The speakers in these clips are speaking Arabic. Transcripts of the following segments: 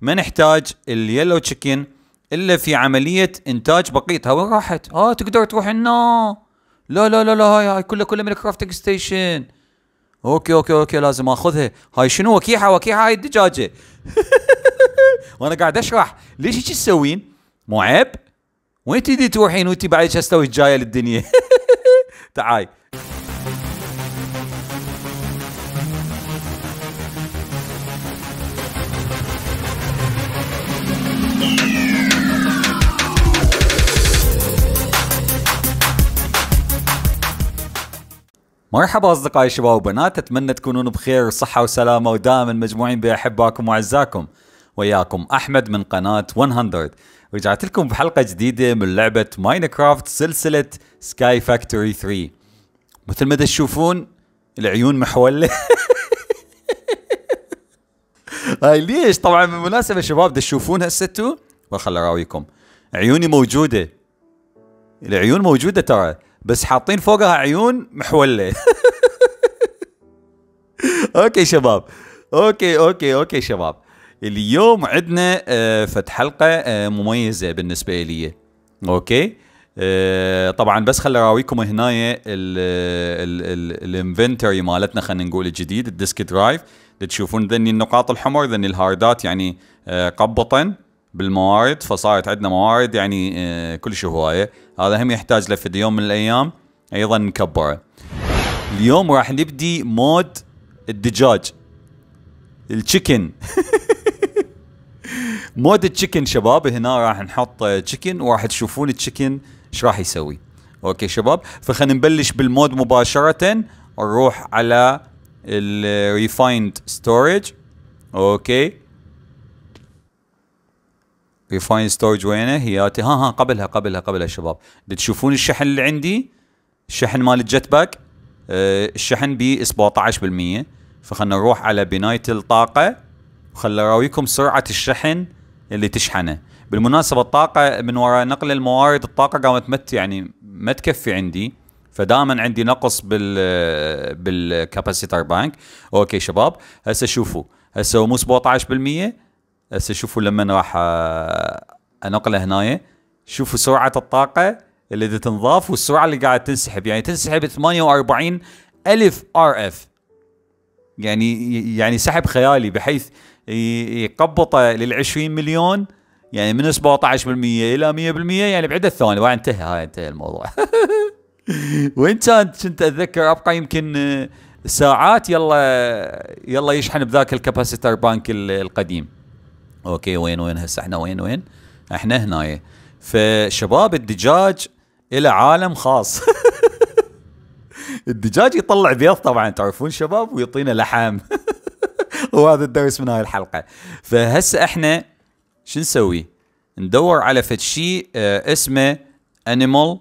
ما نحتاج اليلو تشيكن الا في عمليه انتاج بقيتها وين راحت؟ اه تقدر تروح هنا لا لا لا لا هاي هاي كلها كلها من الكرافتنج ستيشن اوكي اوكي اوكي لازم اخذها هاي شنو وكيحه وكيحه هاي الدجاجه وانا قاعد اشرح ليش هيك تسوين؟ مو عيب؟ وين تريدين تروحين وانت بعد شو توي جايه للدنيا تعاي مرحبا أصدقائي شباب وبنات أتمنى تكونون بخير وصحة وسلامة ودائما مجموعين بأحباكم وأعزائكم وياكم أحمد من قناة 100 رجعت لكم بحلقة جديدة من لعبة ماينكرافت سلسلة سكاي فاكتوري 3 مثل ما تشوفون العيون محولة هاي ليش طبعا بالمناسبة شباب تشوفون هسه وخل اراويكم عيوني موجودة العيون موجودة ترى بس حاطين فوقها عيون محوله اوكي شباب اوكي اوكي اوكي شباب اليوم عندنا آه، فتح حلقه آه، مميزه بالنسبه لي اوكي آه، طبعا بس خل اراويكم هنا الانفنتوري مالتنا خلينا نقول الجديد الديسك درايف تشوفون ذني النقاط الحمر ذني الهاردات يعني قبطا بالموارد فصارت عندنا موارد يعني آه، كل شيء هوايه هذا هم يحتاج له في يوم من الايام ايضا نكبره اليوم راح نبدي مود الدجاج التشيكن مود التشيكن شباب هنا راح نحط تشيكن وراح تشوفون التشيكن ايش راح يسوي اوكي شباب فخلينا نبلش بالمود مباشره نروح على الريفايند ستورج اوكي ريفاين ستورج وينه هياتي ها ها قبلها قبلها قبلها شباب تشوفون الشحن اللي عندي الشحن مال الجت باك أه الشحن ب 17% فخلنا نروح على بنايه الطاقه وخل اراويكم سرعه الشحن اللي تشحنه بالمناسبه الطاقه من وراء نقل الموارد الطاقه قامت مت يعني ما تكفي عندي فدائما عندي نقص بال بالكاباسيتر بانك اوكي شباب هسه شوفوا هسه مو 17% هسه أه، شوفوا لما راح أه، انقله هنايا شوفوا سرعه الطاقه اللي دي تنضاف والسرعه اللي قاعد تنسحب يعني تنسحب 48 الف ار اف يعني يعني سحب خيالي بحيث يقبط لل 20 مليون يعني من 17% الى 100% يعني بعدة ثواني وانتهى هاي انتهى الموضوع وين كانت كنت اتذكر ابقى يمكن أه، ساعات يلا يلا يشحن بذاك الكباسيتر بانك القديم اوكي وين وين هسه احنا وين وين احنا هنايا فشباب الدجاج الى عالم خاص الدجاج يطلع بيض طبعا تعرفون شباب ويعطينا لحم وهذا الدرس من هاي الحلقه فهسه احنا شو نسوي ندور على فد شيء آه، اسمه انيمال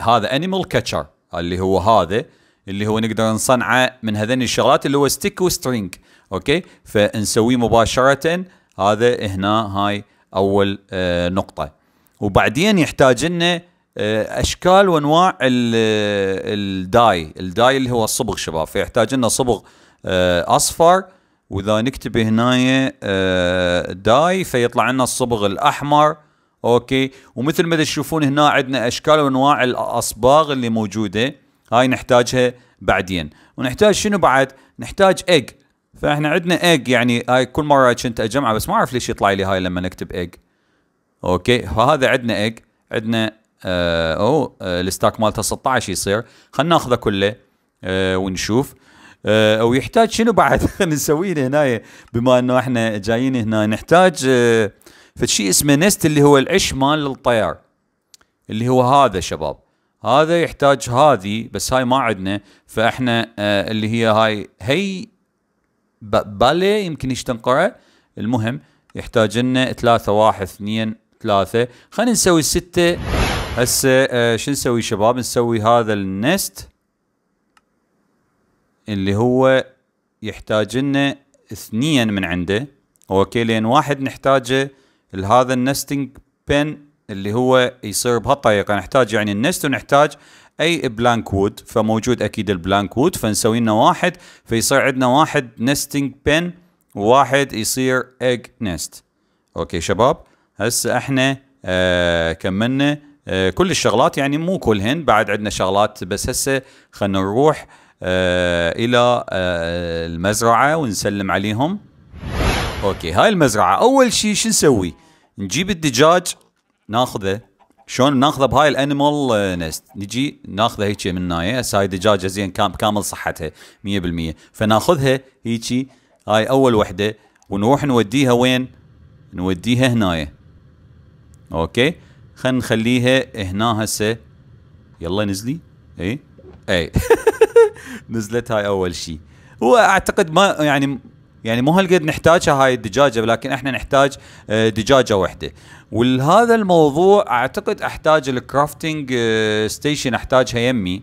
هذا انيمال كاتشر اللي هو هذا اللي هو نقدر نصنعه من هذين الشغلات اللي هو ستيك وسترينج اوكي فنسويه مباشره هذا هنا هاي اول آه نقطه وبعدين يحتاج لنا آه، اشكال وانواع الداي آه، الداي اللي هو الصبغ شباب فيحتاج لنا صبغ آه، اصفر واذا نكتب هنا داي فيطلع لنا الصبغ الاحمر اوكي ومثل ما تشوفون هنا عندنا اشكال وانواع الاصباغ اللي موجوده هاي نحتاجها بعدين ونحتاج شنو بعد نحتاج ايج فاحنا عندنا ايج يعني هاي كل مره كنت اجمعها بس ما اعرف ليش يطلع لي هاي لما نكتب ايج اوكي فهذا عندنا ايج عندنا آه او آه الستاك مالته 16 يصير خلينا ناخذه كله آه ونشوف آه ويحتاج شنو بعد خلينا نسويه هنا بما انه احنا جايين هنا نحتاج آه فشي اسمه نست اللي هو العش مال الطيار اللي هو هذا شباب هذا يحتاج هذه بس هاي ما عندنا فاحنا آه اللي هي هاي هي بالي يمكن ايش المهم يحتاج لنا ثلاثة واحد اثنين ثلاثة خلينا نسوي ستة هسه آه شو نسوي شباب نسوي هذا النست اللي هو يحتاج لنا اثنين من عنده اوكي لان واحد نحتاجه لهذا النستنج بن اللي هو يصير بهالطريقه نحتاج يعني النست ونحتاج اي بلانك وود فموجود اكيد البلانك وود فنسوي لنا واحد فيصير عندنا واحد نستنج بن وواحد يصير ايج نست اوكي شباب هسه احنا آه كملنا آه كل الشغلات يعني مو كلهن بعد عندنا شغلات بس هسه خلينا نروح آه الى آه المزرعه ونسلم عليهم اوكي هاي المزرعه اول شيء شو نسوي نجيب الدجاج ناخذه شلون ناخذه بهاي الانيمال نست نجي ناخذه هيك من هاي هسه هاي دجاجه زين كامل صحتها 100% فناخذها هيك هاي اول وحده ونروح نوديها وين نوديها هنا اوكي خلينا نخليها هنا هسه يلا نزلي اي اي نزلت هاي اول شيء هو اعتقد ما يعني يعني مو هالقد نحتاجها هاي الدجاجه ولكن احنا نحتاج آه، دجاجه واحده ولهذا الموضوع اعتقد احتاج الكرافتنج آه، ستيشن احتاجها يمي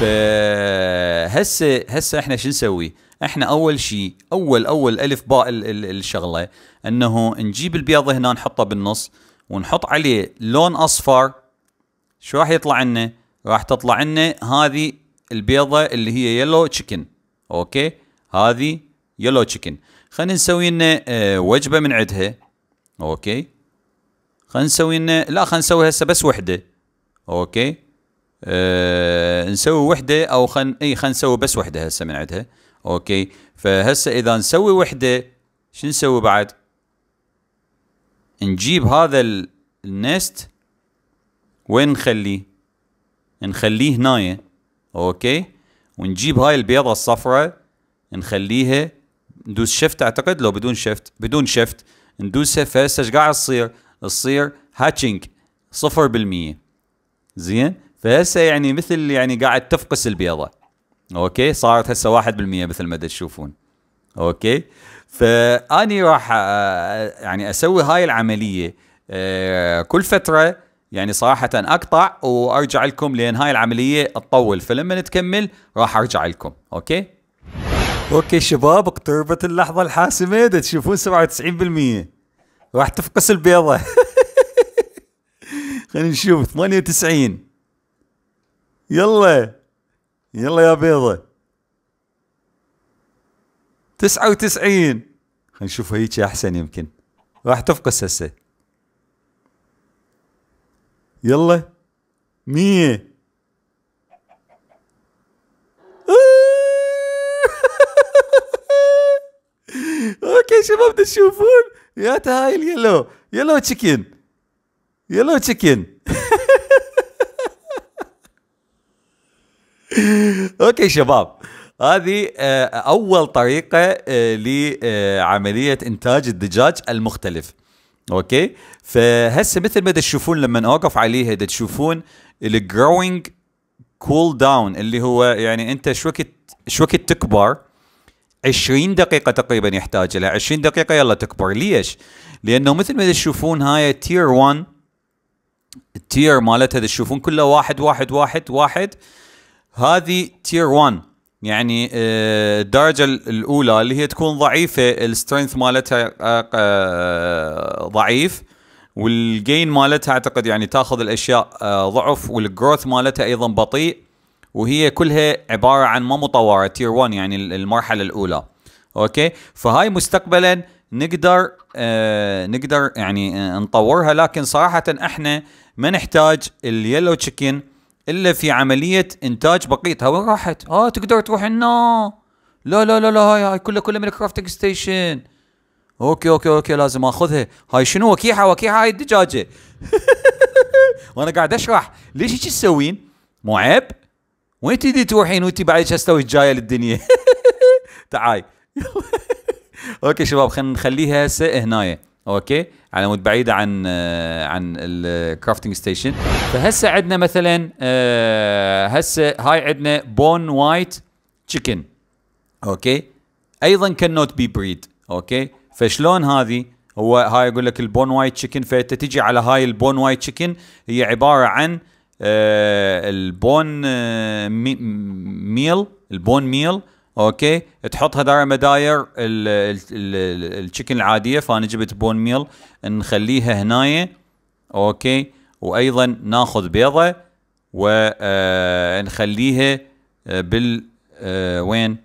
فهسه هسه احنا شو نسوي؟ احنا اول شيء اول اول الف باء الشغله انه نجيب البيضه هنا نحطها بالنص ونحط عليه لون اصفر شو راح يطلع لنا؟ راح تطلع لنا هذه البيضه اللي هي يلو تشيكن اوكي؟ هذه يلو تشيكن خلينا نسوي لنا آه، وجبه من عندها اوكي خلينا نسوي لنا لا خلينا نسوي هسه بس وحده اوكي أه... نسوي وحده او خن اي خلينا نسوي بس وحده هسه من عندها اوكي فهسه اذا نسوي وحده شو نسوي بعد نجيب هذا النست وين نخليه نخليه هنايا اوكي ونجيب هاي البيضه الصفراء نخليها ندوس شيفت اعتقد لو بدون شيفت بدون شيفت ندوسها فهسه ايش قاعد تصير؟ تصير هاتشنج 0% زين فهسه يعني مثل يعني قاعد تفقس البيضه اوكي صارت هسه 1% مثل ما تشوفون اوكي فاني راح آه، يعني اسوي هاي العمليه آه، كل فتره يعني صراحه اقطع وارجع لكم لان هاي العمليه تطول فلما نتكمل راح ارجع لكم اوكي اوكي شباب اقتربت اللحظة الحاسمة دا تشوفون 97% راح تفقس البيضة خلينا نشوف 98 يلا يلا يا بيضة 99 خلينا نشوف هيك احسن يمكن راح تفقس هسه يلا 100 شباب تشوفون يا هاي اليلو يلو تشيكن يلو تشيكن اوكي شباب هذه آه، اول طريقه آه، لعمليه انتاج الدجاج المختلف اوكي فهسه مثل ما تشوفون لما اوقف عليها تشوفون الجروينج كول داون اللي هو يعني انت شو وقت شو وقت تكبر 20 دقيقة تقريبا يحتاج لها 20 دقيقة يلا تكبر ليش؟ لأنه مثل ما تشوفون هاي تير 1 التير مالتها تشوفون كلها واحد واحد واحد واحد هذه تير 1 يعني آه، الدرجة الأولى اللي هي تكون ضعيفة السترينث مالتها آه، آه، ضعيف والجين مالتها اعتقد يعني تاخذ الاشياء ضعف والجروث مالتها ايضا بطيء وهي كلها عباره عن ما مطوره تير 1 يعني المرحله الاولى اوكي فهاي مستقبلا نقدر آه نقدر يعني آه نطورها لكن صراحه احنا ما نحتاج اليلو تشيكن الا في عمليه انتاج بقيتها وين راحت؟ اه تقدر تروح هنا لا لا لا لا هاي هاي كلها كلها من الكرافتنج ستيشن اوكي اوكي اوكي لازم اخذها هاي شنو وكيحه وكيحه هاي الدجاجه وانا قاعد اشرح ليش هيك تسوين؟ مو عيب؟ وين تيدي تروحين وانت بعدك استوي جايه للدنيا تعاي اوكي شباب خلينا نخليها هسه هنايا اوكي على مود بعيده عن آه، عن الكرافتنج ستيشن فهسه عندنا مثلا آه، هسه هاي عندنا بون وايت تشيكن اوكي ايضا كان نوت بي بريد اوكي فشلون هذه هو هاي اقول لك البون وايت تشيكن فانت تجي على هاي البون وايت تشيكن هي عباره عن آه، البون آه، ميل البون ميل اوكي تحطها داير مداير التشيكن العاديه فانا جبت بون ميل نخليها هناي اوكي وايضا ناخذ بيضه ونخليها آه، بال وين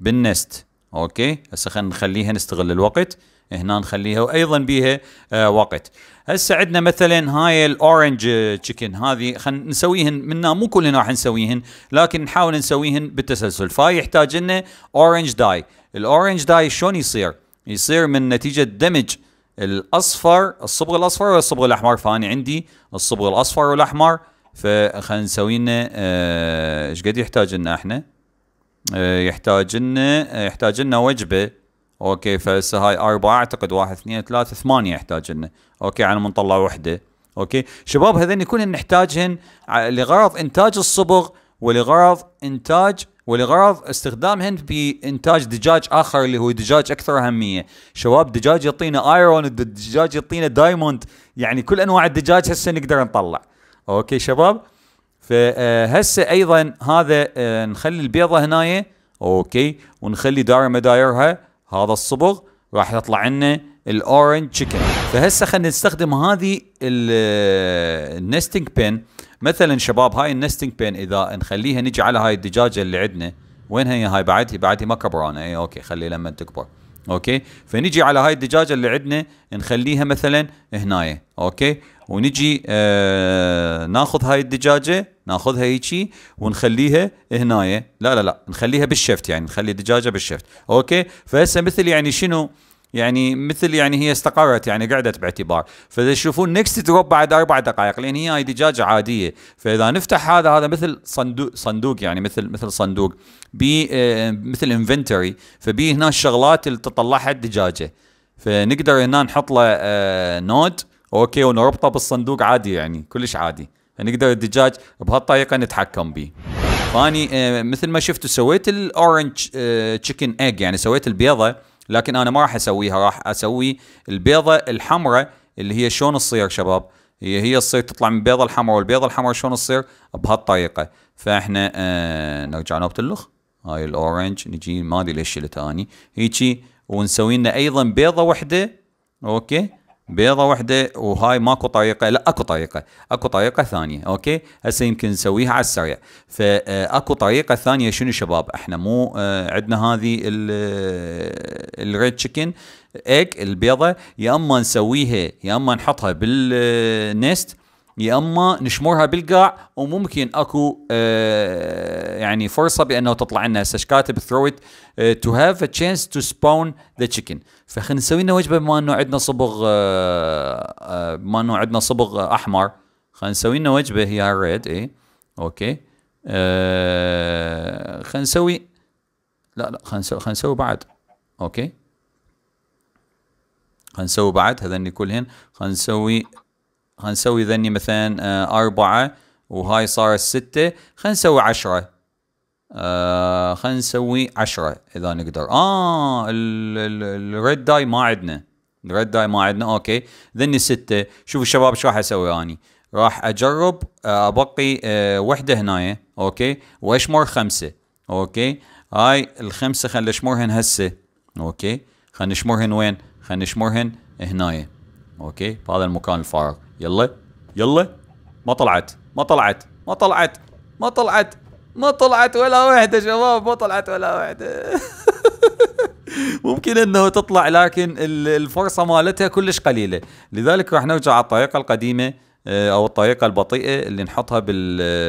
بالنست اوكي هسه خلينا نخليها نستغل الوقت هنا نخليها وايضا بيها آه، وقت هسه عندنا مثلا هاي الاورنج تشيكن هذه خلينا نسويهن منا مو كلنا راح نسويهن لكن نحاول نسويهن بالتسلسل فاي يحتاج لنا اورنج داي الاورنج داي شلون يصير يصير من نتيجه دمج الاصفر الصبغ الاصفر والصبغ الاحمر فاني عندي الصبغ الاصفر والاحمر فخلينا نسوي لنا آه، ايش قد يحتاج لنا احنا؟ آه، يحتاج لنا يحتاج لنا وجبه اوكي فهسه هاي اربعه اعتقد واحد اثنين ثلاثه ثمانيه يحتاج لنا اوكي على ما نطلع وحده اوكي شباب هذين يكون نحتاجهن لغرض انتاج الصبغ ولغرض انتاج ولغرض استخدامهن في انتاج دجاج اخر اللي هو دجاج اكثر اهميه، شباب دجاج يعطينا ايرون، الدجاج يعطينا دايموند، يعني كل انواع الدجاج هسه نقدر نطلع. اوكي شباب؟ فهسه آه، ايضا هذا آه، نخلي البيضه هنايا اوكي ونخلي دار مدايرها هذا الصبغ راح يطلع لنا الاورنج تشيكن فهسه خلينا نستخدم هذه النستنج بين مثلا شباب هاي النستنج بين اذا نخليها نجي على هاي الدجاجه اللي عندنا وين هي هاي بعد بعد ما كبرانه اي اوكي خلي لما تكبر اوكي فنجي على هاي الدجاجه اللي عندنا نخليها مثلا هنايا اوكي ونجي آه ناخذ هاي الدجاجه ناخذها هيجي ونخليها هنايا لا لا لا نخليها بالشفت يعني نخلي الدجاجه بالشفت اوكي فهسه مثل يعني شنو يعني مثل يعني هي استقرت يعني قعدت باعتبار فاذا تشوفون نكست دروب بعد اربع دقائق لان هي هاي دجاجه عاديه فاذا نفتح هذا هذا مثل صندوق صندوق يعني مثل مثل صندوق بي آه مثل انفنتوري فبي هنا الشغلات اللي تطلعها الدجاجه فنقدر هنا نحط له آه نود اوكي ونربطه بالصندوق عادي يعني كلش عادي يعني نقدر الدجاج بهالطريقه نتحكم به فاني آه، مثل ما شفتوا سويت الاورنج تشيكن ايج يعني سويت البيضه لكن انا ما راح اسويها راح اسوي البيضه الحمراء اللي هي شلون تصير شباب هي هي تصير تطلع من البيضه الحمراء والبيضه الحمراء شلون تصير بهالطريقه فاحنا آه، نرجع نوبه اللخ هاي الاورنج نجي ما ادري ليش شلتها اني هيجي ونسوي لنا ايضا بيضه واحده اوكي بيضه واحده وهاي ماكو طريقه لا اكو طريقه اكو طريقه ثانيه اوكي هسه يمكن نسويها على السريع فاكو آه، طريقه ثانيه شنو شباب احنا مو آه، عندنا هذه الريد تشيكن ايك البيضه يا اما نسويها يا اما نحطها بالنست يا اما نشمرها بالقاع وممكن اكو آه يعني فرصه بانه تطلع لنا هسه كاتب ثرو ات تو هاف ا تشانس تو سبون ذا تشيكن فخلينا نسوي لنا وجبه بما انه عندنا صبغ آه،, آه بما انه عندنا صبغ احمر خلينا نسوي لنا وجبه هي ريد اي اوكي آه خلينا نسوي لا لا خلينا نسوي خلينا نسوي بعد اوكي خلينا نسوي بعد هذني كلهن خلينا نسوي هنسوي ذني مثلا آه، أربعة وهاي صارت ستة خلينا نسوي عشرة آه خلينا نسوي عشرة إذا نقدر آه الريد داي ما عندنا الريد داي ما عندنا أوكي ذني ستة شوفوا الشباب شو راح أسوي أني راح أجرب آه، أبقي آه وحدة هنايا أوكي وأشمر خمسة أوكي هاي الخمسة خلينا نشمرهن هسه أوكي خلينا نشمرهن وين خلينا نشمرهن هنايا اوكي بهذا المكان الفارغ يلا يلا ما طلعت ما طلعت ما طلعت ما طلعت ما طلعت ولا وحده شباب ما طلعت ولا وحده ممكن انه تطلع لكن الفرصه مالتها كلش قليله لذلك راح نرجع على الطريقه القديمه آه، او الطريقه البطيئه اللي نحطها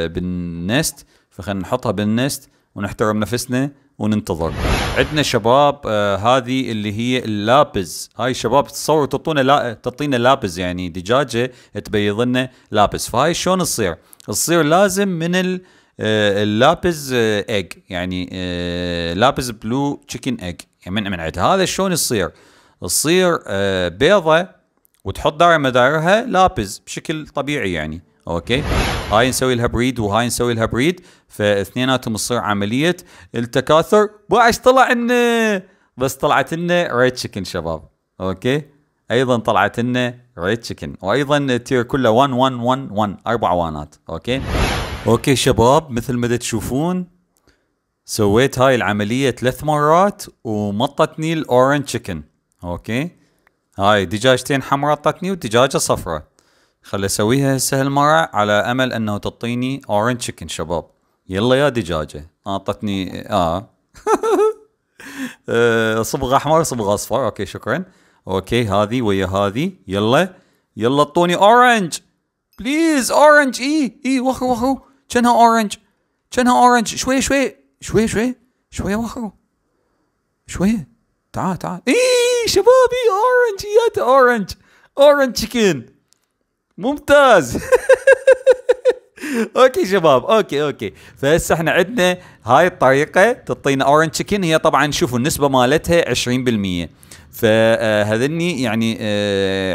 بالنست فخلينا نحطها بالنست ونحترم نفسنا وننتظر عندنا شباب آه هذه اللي هي اللابز هاي شباب تصور تعطونا لا تعطينا لابز يعني دجاجه تبيض لنا لابز فهاي شلون تصير تصير لازم من ال آه، اللابز ايج آه، يعني آه، لابز بلو تشيكن ايج يعني من من عد هذا شلون يصير تصير بيضه وتحط دائره مدارها لابز بشكل طبيعي يعني اوكي هاي نسوي لها بريد وهاي نسوي لها بريد فاثنيناتهم تصير عمليه التكاثر بعد طلع لنا بس طلعت لنا ريد تشيكن شباب اوكي ايضا طلعت لنا ريد تشيكن وايضا التير كله 1 1 1 1 اربع وانات اوكي اوكي شباب مثل ما تشوفون سويت هاي العمليه ثلاث مرات ومطتني الاورنج تشيكن اوكي هاي دجاجتين حمراء طتني ودجاجه صفراء خلي اسويها هسه هالمرة على امل انه تعطيني اورنج تشيكن شباب يلا يا دجاجة اعطتني اه, آه، صبغ احمر صبغ اصفر اوكي شكرا اوكي هذه ويا هذه يلا يلا اعطوني اورنج بليز اورنج اي اي وخو وخو شنها اورنج شنها اورنج شوي شوي شوي شوي شوي وخو شوي تعال تعال اي اي اورنج يا اورنج اورنج تشيكن ممتاز اوكي شباب اوكي اوكي فهسه احنا عندنا هاي الطريقه تعطينا اورنج تشيكن هي طبعا شوفوا النسبه مالتها 20% فهذني يعني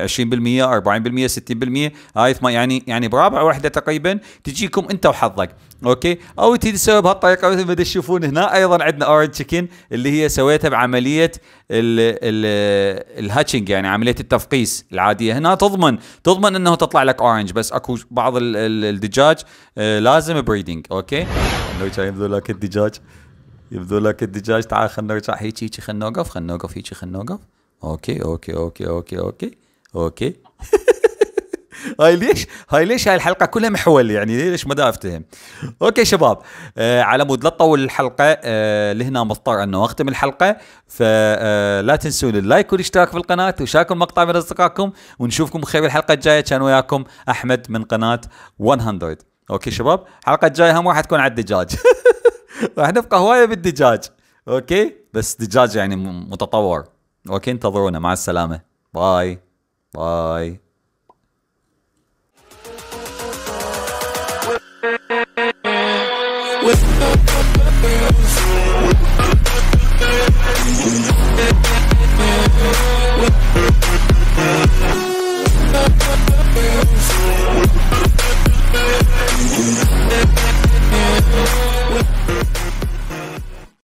20% 40% 60% هاي يعني يعني برابع وحده تقريبا تجيكم انت وحظك اوكي او تسوي بهالطريقه مثل ما تشوفون هنا ايضا عندنا اورنج تشيكن اللي هي سويتها بعمليه الهاتشنج يعني عمليه التفقيس العاديه هنا تضمن تضمن انه تطلع لك اورنج بس اكو بعض الدجاج آه، لازم بريدنج اوكي لو شايف ذولاك الدجاج يبدو لك الدجاج تعال خلنا نرجع هيك هيك خلنا نوقف خلنا نوقف هيك خلنا نوقف اوكي اوكي اوكي اوكي اوكي اوكي هاي ليش هاي ليش هاي الحلقه كلها محول يعني ليش ما افتهم اوكي شباب آه على مود لا تطول الحلقه آه لهنا مضطر انه اختم الحلقه فلا آه، تنسون اللايك والاشتراك في القناه وشاركوا المقطع من اصدقائكم ونشوفكم خير الحلقه الجايه كان وياكم احمد من قناه 100 اوكي شباب الحلقه الجايه هم راح تكون على الدجاج راح نبقى هوايه بالدجاج اوكي بس دجاج يعني متطور اوكي انتظرونا مع السلامه باي باي We'll